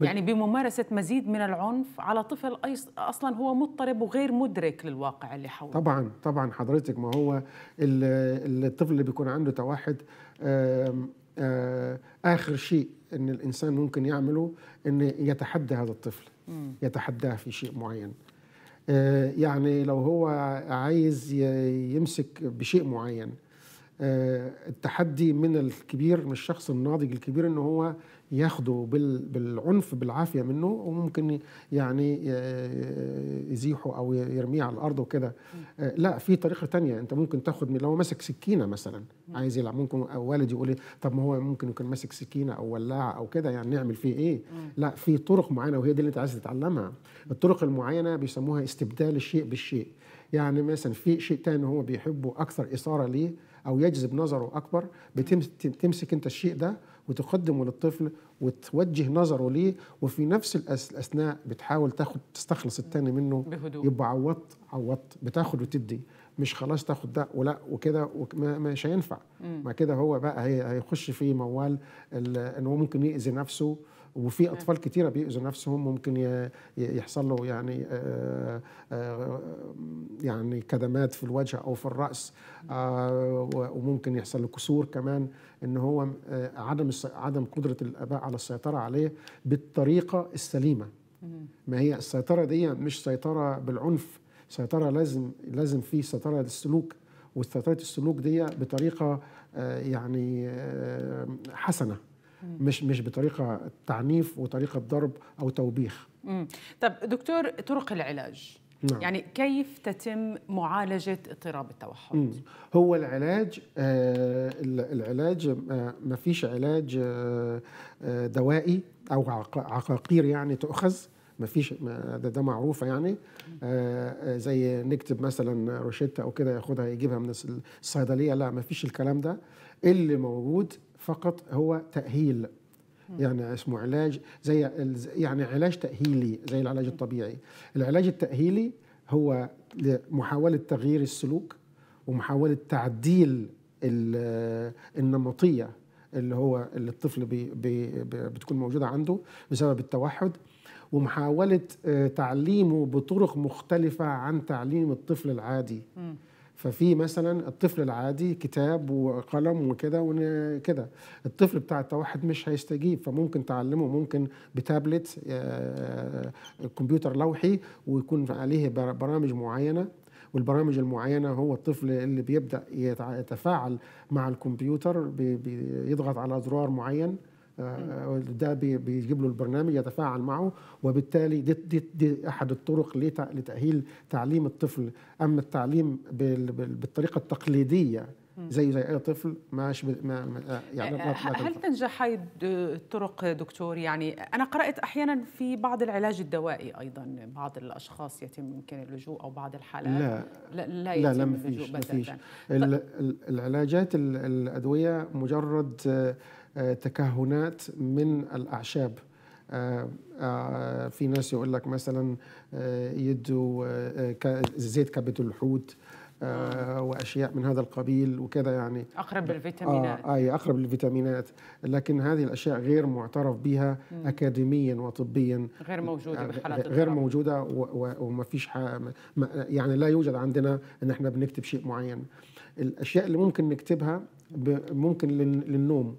A: يعني بممارسة مزيد من العنف على طفل أصلا هو مضطرب وغير مدرك للواقع اللي حوله طبعا
B: طبعا حضرتك ما هو الطفل اللي بيكون عنده توحد آخر شيء أن الإنسان ممكن يعمله أن يتحدى هذا الطفل يتحداه في شيء معين يعني لو هو عايز يمسك بشيء معين آه، التحدي من الكبير من الشخص الناضج الكبير ان هو ياخده بالعنف بالعافيه منه وممكن يعني آه، يزيحه او يرميه على الارض وكده آه، لا في طريقه تانية انت ممكن تاخد من لو ماسك سكينه مثلا عايز يلعب ممكن والد يقول لي طب ما هو ممكن يكون ماسك سكينه او ولاعه او كده يعني نعمل فيه ايه لا في طرق معينه وهي دي اللي انت عايز تتعلمها الطرق المعينه بيسموها استبدال الشيء بالشيء يعني مثلا في شيء تاني هو بيحبه اكثر اثاره ليه او يجذب نظره اكبر بتمسك انت الشيء ده وتقدمه للطفل وتوجه نظره ليه وفي نفس الاثناء بتحاول تاخد تستخلص التاني منه بهدوء. يبقى عوضت عوضت بتاخد وتدي مش خلاص تاخد ده ولا وكده مش هينفع ما كده هو بقى هيخش في موال ان هو ممكن يأذي نفسه وفي نعم. اطفال كتيره بيأذوا نفسهم ممكن يحصل له يعني آه، آه، آه، يعني كدمات في الوجه او في الراس وممكن يحصل له كسور كمان ان هو عدم عدم قدره الاباء على السيطره عليه بالطريقه السليمه ما هي السيطره دي مش سيطره بالعنف سيطره لازم لازم في سيطره للسلوك وسيطره السلوك دي بطريقه يعني حسنه مش مش بطريقه تعنيف وطريقه ضرب او توبيخ
A: مم. طب دكتور طرق العلاج نعم. يعني كيف تتم معالجة اضطراب التوحد؟
B: مم. هو العلاج آه العلاج آه، ما فيش علاج آه, آه، دوائي أو عقاقير يعني تؤخذ ما فيش ده, ده معروفة يعني آه،, آه زي نكتب مثلا روشتة أو كده ياخدها يجيبها من الصيدلية لا ما فيش الكلام ده اللي موجود فقط هو تأهيل يعني اسمه علاج زي يعني علاج تأهيلي زي العلاج الطبيعي العلاج التأهيلي هو لمحاولة تغيير السلوك ومحاولة تعديل النمطية اللي هو اللي الطفل بي بي بتكون موجودة عنده بسبب التوحد ومحاولة آه، تعليمه بطرق مختلفة عن تعليم الطفل العادي م. ففي مثلا الطفل العادي كتاب وقلم وكده وكده الطفل بتاع التوحد مش هيستجيب فممكن تعلمه ممكن بتابلت آه، كمبيوتر لوحي ويكون عليه برامج معينه والبرامج المعينه هو الطفل اللي بيبدا يتفاعل مع الكمبيوتر بيضغط على زرار معين آه، آه، ده بيجيب له البرنامج يتفاعل معه وبالتالي دي, دي, دي احد الطرق لتاهيل تعليم الطفل اما التعليم بالطريقه التقليديه زي زي اي طفل ماش ما آه، يعني ما هل
A: تنجح هاي الطرق دكتور يعني انا قرات احيانا في بعض العلاج الدوائي ايضا بعض الاشخاص يتم يمكن اللجوء او بعض الحالات لا لا, لا, يتم لا, لا مفيش اللجوء مفيش ف...
B: العلاجات الادويه مجرد آه، تكهنات من الأعشاب آه، آه، في ناس يقول لك مثلا يدوا زيت كبد الحوت واشياء من هذا القبيل وكذا يعني اقرب
A: للفيتامينات آه
B: اي اقرب للفيتامينات لكن هذه الاشياء غير معترف بها مم. اكاديميا وطبيا
A: غير موجوده بحالات غير
B: موجوده وما فيش يعني لا يوجد عندنا ان احنا بنكتب شيء معين الاشياء اللي ممكن نكتبها ممكن للنوم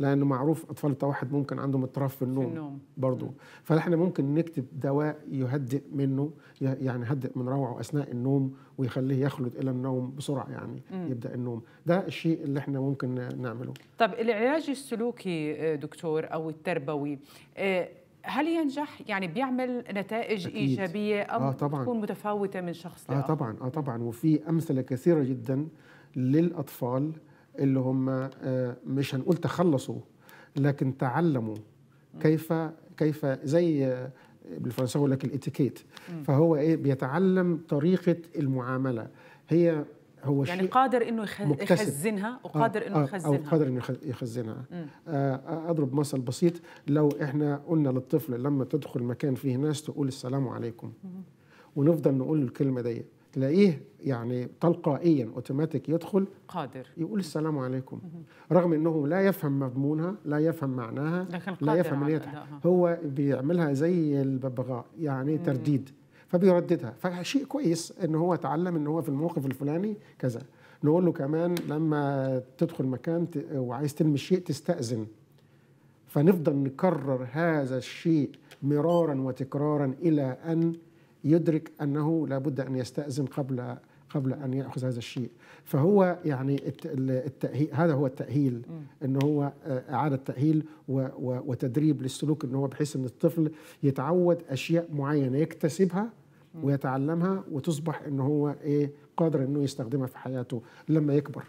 B: لانه معروف اطفال التوحد ممكن عندهم اضطراب في النوم, في النوم. فاحنا ممكن نكتب دواء يهدئ منه يعني يهدئ من روعه اثناء النوم ويخليه يخلد الى النوم بسرعه يعني مم. يبدا النوم ده الشيء اللي احنا ممكن نعمله
A: طب العلاج السلوكي آه، دكتور او التربوي آه، هل ينجح يعني بيعمل نتائج أكيد. ايجابيه او آه طبعاً. تكون متفاوته من شخص آه، لاخر
B: اه طبعا اه طبعا وفي امثله كثيره جدا للاطفال اللي هم آه، مش هنقول تخلصوا لكن تعلموا كيف كيف زي آه، بالفرنساوي يقول لك الاتيكيت فهو ايه بيتعلم طريقه المعامله هي هو يعني شيء
A: قادر انه يخزنها آه، وقادر انه يخزنها او
B: قادر انه يخزنها اضرب مثل بسيط لو احنا قلنا للطفل لما تدخل مكان فيه ناس تقول السلام عليكم ونفضل نقول الكلمه ديت تلاقيه يعني تلقائيا اوتوماتيك يدخل قادر يقول السلام عليكم رغم انه لا يفهم مضمونها لا يفهم معناها لا يفهم نيتها هو بيعملها زي الببغاء يعني ترديد فبيرددها فشيء كويس ان هو اتعلم ان هو في الموقف الفلاني كذا نقول له كمان لما تدخل مكان وعايز تلمس شيء تستأذن فنفضل نكرر هذا الشيء مرارا وتكرارا الى ان يدرك انه لابد ان يستاذن قبل قبل ان ياخذ هذا الشيء فهو يعني التاهيل هذا هو التاهيل ان هو آه، اعاده تاهيل وتدريب للسلوك ان هو بحيث ان الطفل يتعود اشياء معينه يكتسبها ويتعلمها وتصبح ان هو ايه قادر انه يستخدمها في حياته لما يكبر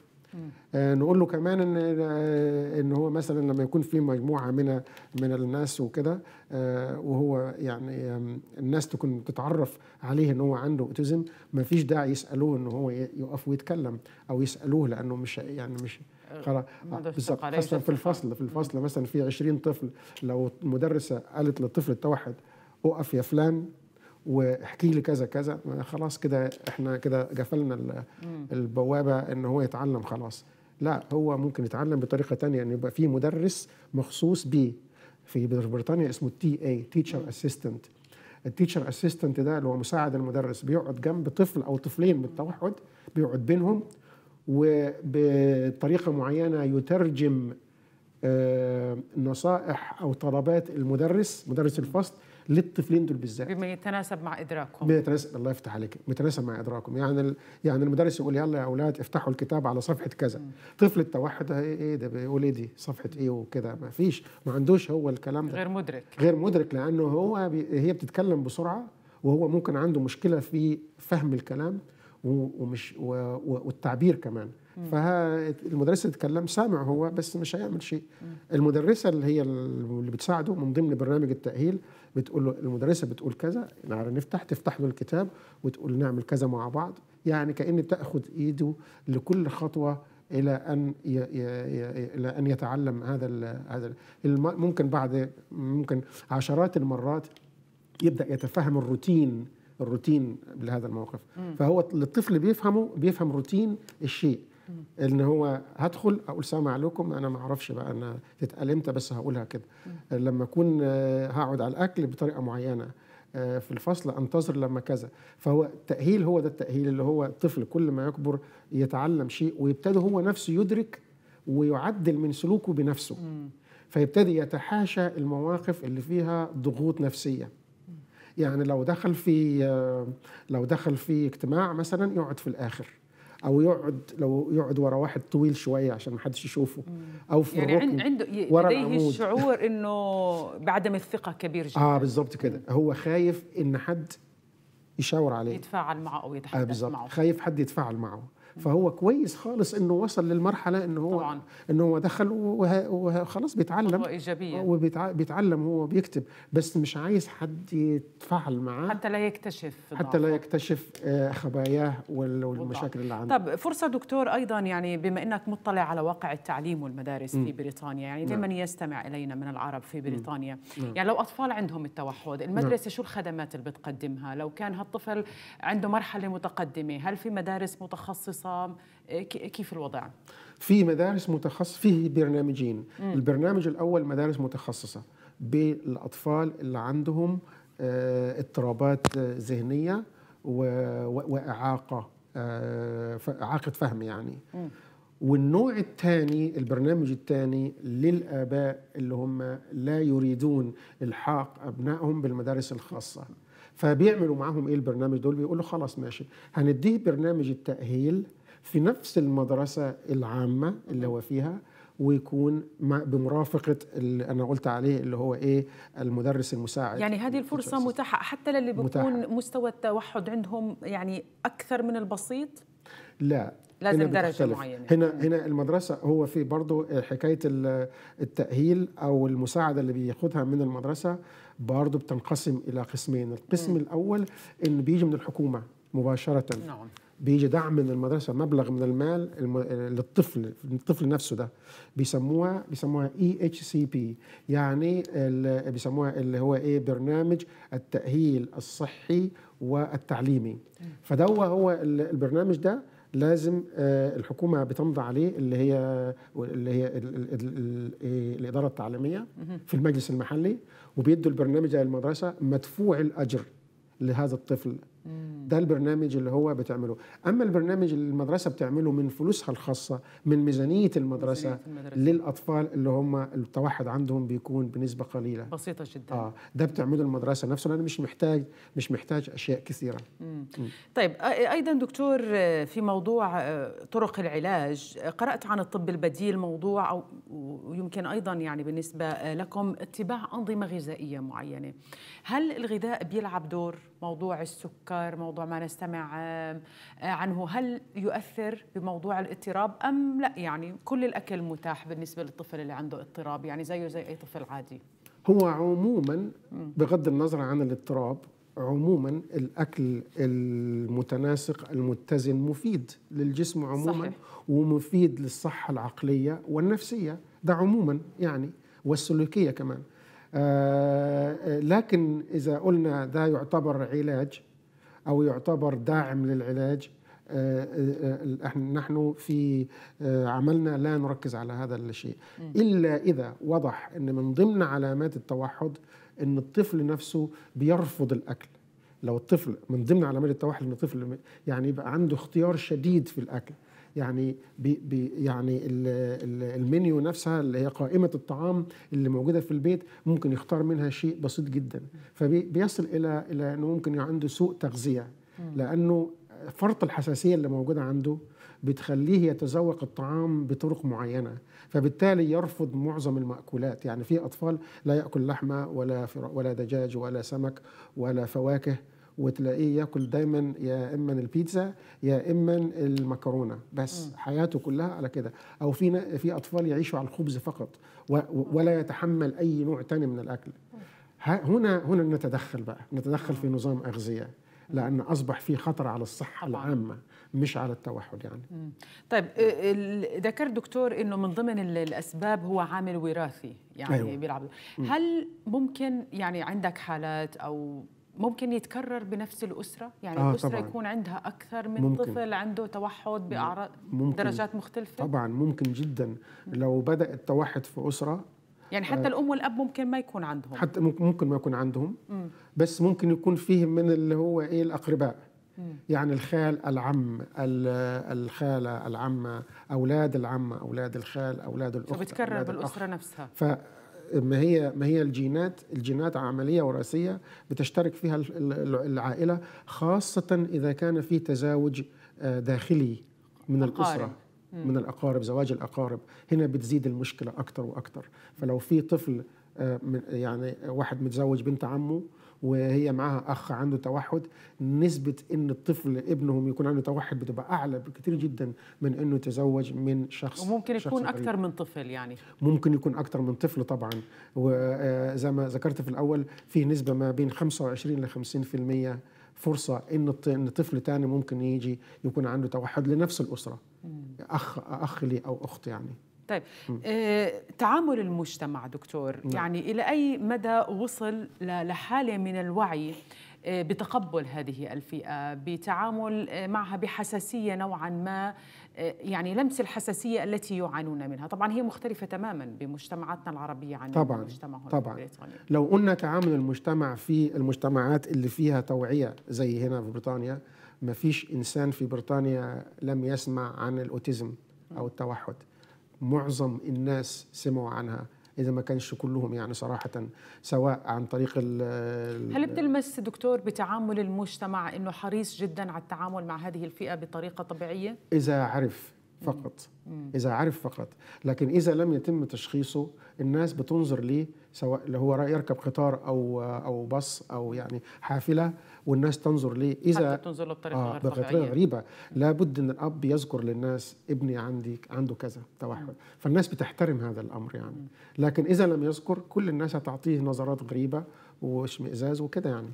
B: آه، نقول له كمان ان آه، ان هو مثلا لما يكون في مجموعه من من الناس وكده آه، وهو يعني الناس تكون تتعرف عليه ان هو عنده اوتيزم ما فيش داعي يسالوه ان هو يقف ويتكلم او يسالوه لانه مش يعني مش خلاص بالظبط خاصه في الفصل في الفصل مثلا في 20 طفل لو مدرسه قالت للطفل التوحد اقف يا فلان واحكي لي كذا كذا خلاص كده احنا كده قفلنا البوابه ان هو يتعلم خلاص لا هو ممكن يتعلم بطريقه تانية ان يبقى في مدرس مخصوص بيه في بريطانيا اسمه تي اي تيتشر اسيستنت التيتشر اسيستنت ده اللي هو مساعد المدرس بيقعد جنب طفل او طفلين بالتوحد بيقعد بينهم وبطريقه معينه يترجم آه، نصائح او طلبات المدرس مدرس الفصل للطفلين دول بالذات
A: بما يتناسب مع ادراكهم
B: يتناسب الله يفتح عليك يتناسب مع ادراكهم يعني يعني المدرس يقول يلا يا اولاد افتحوا الكتاب على صفحه كذا م. طفل التوحد إيه،, ايه ده بيقول ايه دي صفحه ايه وكده ما فيش ما عندوش هو الكلام ده غير مدرك غير مدرك لانه هو هي بتتكلم بسرعه وهو ممكن عنده مشكله في فهم الكلام ومش والتعبير كمان فالمدرسة تتكلم سامع هو بس مش هيعمل شيء المدرسه اللي هي اللي بتساعده من ضمن برنامج التاهيل بتقول له المدرسه بتقول كذا نعرف نفتح تفتح له الكتاب وتقول نعمل كذا مع بعض يعني كان تاخذ ايده لكل خطوه الى ان الى ان يتعلم هذا ال هذا ال ممكن بعد ممكن عشرات المرات يبدا يتفهم الروتين الروتين لهذا الموقف مم. فهو الطفل بيفهمه بيفهم روتين الشيء ان هو هدخل اقول سلام عليكم انا ما اعرفش بقى انا تتقال امتى بس هقولها كده لما اكون آه، هقعد على الاكل بطريقه معينه آه، في الفصل انتظر لما كذا فهو التاهيل هو ده التاهيل اللي هو الطفل كل ما يكبر يتعلم شيء ويبتدي هو نفسه يدرك ويعدل من سلوكه بنفسه فيبتدي يتحاشى المواقف اللي فيها ضغوط نفسيه يعني لو دخل في آه، لو دخل في اجتماع مثلا يقعد في الاخر او يقعد لو يقعد ورا واحد طويل شويه عشان ما حدش يشوفه او في يعني عنده ورا لديه العمود. الشعور
A: انه بعدم الثقه كبير جدا اه
B: بالظبط كده هو خايف ان حد يشاور عليه
A: يتفاعل معه او
B: يتحدث آه معه خايف حد يتفاعل معه فهو كويس خالص انه وصل للمرحله انه هو طبعا. انه هو دخل وخلاص بيتعلم ايجابيه وبيتعلم هو بيكتب بس مش عايز حد يتفاعل معاه
A: حتى لا يكتشف حتى لا
B: يكتشف آه، خباياه والمشاكل اللي عنده طب
A: فرصه دكتور ايضا يعني بما انك مطلع على واقع التعليم والمدارس م. في بريطانيا يعني نعم. دائما يستمع الينا من العرب في بريطانيا م. نعم. يعني لو اطفال عندهم التوحد المدرسه نعم. شو الخدمات اللي بتقدمها لو كان هالطفل عنده مرحله متقدمه هل في مدارس متخصصه الاعتصام آه، كيف الوضع؟
B: في مدارس متخصص فيه برنامجين مم. البرنامج الأول مدارس متخصصة بالأطفال اللي عندهم آه، اضطرابات ذهنية وإعاقة آه، إعاقة فهم يعني مم. والنوع الثاني البرنامج الثاني للآباء اللي هم لا يريدون إلحاق أبنائهم بالمدارس الخاصة فبيعملوا معاهم ايه البرنامج دول بيقول له خلاص ماشي هنديه برنامج التاهيل في نفس المدرسه العامه اللي هو فيها ويكون بمرافقه اللي انا قلت عليه اللي هو ايه المدرس المساعد
A: يعني هذه الفرصه متاحه حتى للي بيكون مستوى التوحد عندهم يعني اكثر من البسيط
B: لا لازم درجه بتختلف. معينه هنا هنا المدرسه هو في برضه حكايه التاهيل او المساعده اللي بياخدها من المدرسه برضه بتنقسم الى قسمين القسم م. الاول ان بيجي من الحكومه مباشره نعم. بيجي دعم من المدرسه مبلغ من المال للطفل الطفل نفسه ده بيسموها بيسموها اي اتش سي بي يعني بيسموها اللي هو ايه برنامج التاهيل الصحي والتعليمي فده هو البرنامج ده لازم آه، الحكومه بتمضي عليه اللي هي اللي هي إيه؟ الاداره التعليميه في المجلس المحلي وبيدوا البرنامج للمدرسه مدفوع الاجر لهذا الطفل ده البرنامج اللي هو بتعمله اما البرنامج اللي المدرسه بتعمله من فلوسها الخاصه من ميزانيه المدرسه, المدرسة. للاطفال اللي هم التوحد عندهم بيكون بنسبه قليله
A: بسيطه جدا اه
B: ده بتعمله المدرسه نفسه انا مش محتاج مش محتاج اشياء كثيره مم. مم.
A: طيب ايضا دكتور آه، في موضوع آه، طرق العلاج آه، قرات عن الطب البديل موضوع او يمكن ايضا يعني بالنسبه لكم اتباع انظمه غذائيه معينه هل الغذاء بيلعب دور موضوع السكر السكر موضوع ما نستمع آه، عنه هل يؤثر بموضوع الاضطراب أم لا يعني كل الأكل متاح بالنسبة للطفل اللي عنده اضطراب يعني زيه زي أي طفل عادي
B: هو عموما بغض النظر عن الاضطراب عموما الاكل المتناسق المتزن مفيد للجسم عموما صحيح. ومفيد للصحه العقليه والنفسيه ده عموما يعني والسلوكيه كمان آه, آه، لكن اذا قلنا ده يعتبر علاج او يعتبر داعم للعلاج آه، آه، آه، نحن في عملنا لا نركز على هذا الشيء الا اذا وضح ان من ضمن علامات التوحد ان الطفل نفسه بيرفض الاكل لو الطفل من ضمن علامات التوحد ان الطفل يعني يبقى عنده اختيار شديد في الاكل يعني بي بي يعني المنيو نفسها اللي هي قائمه الطعام اللي موجوده في البيت ممكن يختار منها شيء بسيط جدا فبيصل الى الى انه ممكن عنده سوء تغذيه لانه فرط الحساسيه اللي موجوده عنده بتخليه يتذوق الطعام بطرق معينه فبالتالي يرفض معظم المأكولات يعني في أطفال لا يأكل لحمة ولا ولا دجاج ولا سمك ولا فواكه وتلاقيه ياكل دايما يا اما البيتزا يا اما المكرونه بس م. حياته كلها على كده او في في اطفال يعيشوا على الخبز فقط ولا يتحمل اي نوع تاني من الاكل هنا هنا نتدخل بقى نتدخل في نظام اغذيه لان اصبح في خطر على الصحه العامه مش على التوحد يعني
A: مم. طيب آه، ذكر دكتور انه من ضمن الاسباب هو عامل وراثي يعني أيوة. بيلعب هل ممكن يعني عندك حالات او ممكن يتكرر بنفس الاسره يعني آه الاسره طبعًا. يكون عندها اكثر من ممكن. طفل عنده توحد باعراض درجات مختلفه طبعا
B: ممكن جدا لو بدا التوحد في اسره
A: يعني حتى آه الام والاب ممكن ما يكون عندهم حتى
B: ممكن ما يكون عندهم بس ممكن يكون فيه من اللي هو ايه الاقرباء يعني الخال العم الخاله العمه اولاد العمه اولاد الخال اولاد الاخت فبتكرر بالاسره نفسها ما هي ما هي الجينات الجينات عمليه وراثيه بتشترك فيها العائله خاصه اذا كان في تزاوج آه، داخلي من الاسره من الاقارب زواج الاقارب هنا بتزيد المشكله اكثر واكثر فلو في طفل آه، يعني واحد متزوج بنت عمه وهي معاها اخ عنده توحد نسبه ان الطفل ابنهم يكون عنده توحد بتبقى اعلى بكثير جدا من انه يتزوج من شخص وممكن يكون اكثر
A: من طفل يعني
B: ممكن يكون اكثر من طفل طبعا وزي آه، ما ذكرت في الاول في نسبه ما بين 25 ل 50% فرصة إن إن طفل تاني ممكن يجي يكون عنده توحد لنفس الأسرة أخ أخ لي أو أخت يعني
A: طيب آه، تعامل المجتمع دكتور نعم. يعني إلى أي مدى وصل لحالة من الوعي آه، بتقبل هذه الفئة بتعامل آه، معها بحساسية نوعا ما يعني لمس الحساسية التي يعانون منها طبعا هي مختلفة تماما بمجتمعاتنا العربية عن طبعا المجتمع طبعا البريطاني.
B: لو قلنا تعامل المجتمع في المجتمعات اللي فيها توعية زي هنا في بريطانيا ما فيش إنسان في بريطانيا لم يسمع عن الأوتيزم أو التوحد معظم الناس سمعوا عنها اذا ما كانش كلهم يعني صراحه سواء عن طريق ال هل
A: بتلمس دكتور بتعامل المجتمع انه حريص جدا على التعامل مع هذه الفئه بطريقه طبيعيه
B: اذا عرف فقط اذا عرف فقط لكن اذا لم يتم تشخيصه الناس بتنظر ليه سواء اللي هو يركب قطار او او باص او يعني حافله والناس تنظر ليه اذا تنظر
A: له بطريقه آه غير غريبه
B: لابد ان الاب يذكر للناس ابني عندي عنده كذا توحد نعم. فالناس بتحترم هذا الامر يعني لكن اذا لم يذكر كل الناس هتعطيه نظرات غريبه واشمئزاز وكده يعني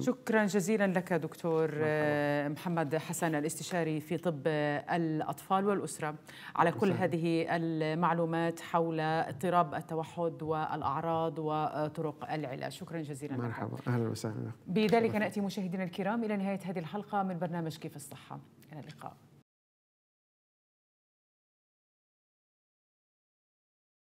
A: شكرا جزيلا لك دكتور مرحبا. آه، محمد حسن الاستشاري في طب الأطفال والأسرة على كل هذه المعلومات حول اضطراب التوحد والأعراض وطرق العلاج شكرا جزيلا مرحبا
B: أهلا وسهلا
A: بذلك نأتي مشاهدينا الكرام إلى نهاية هذه الحلقة من برنامج كيف الصحة إلى اللقاء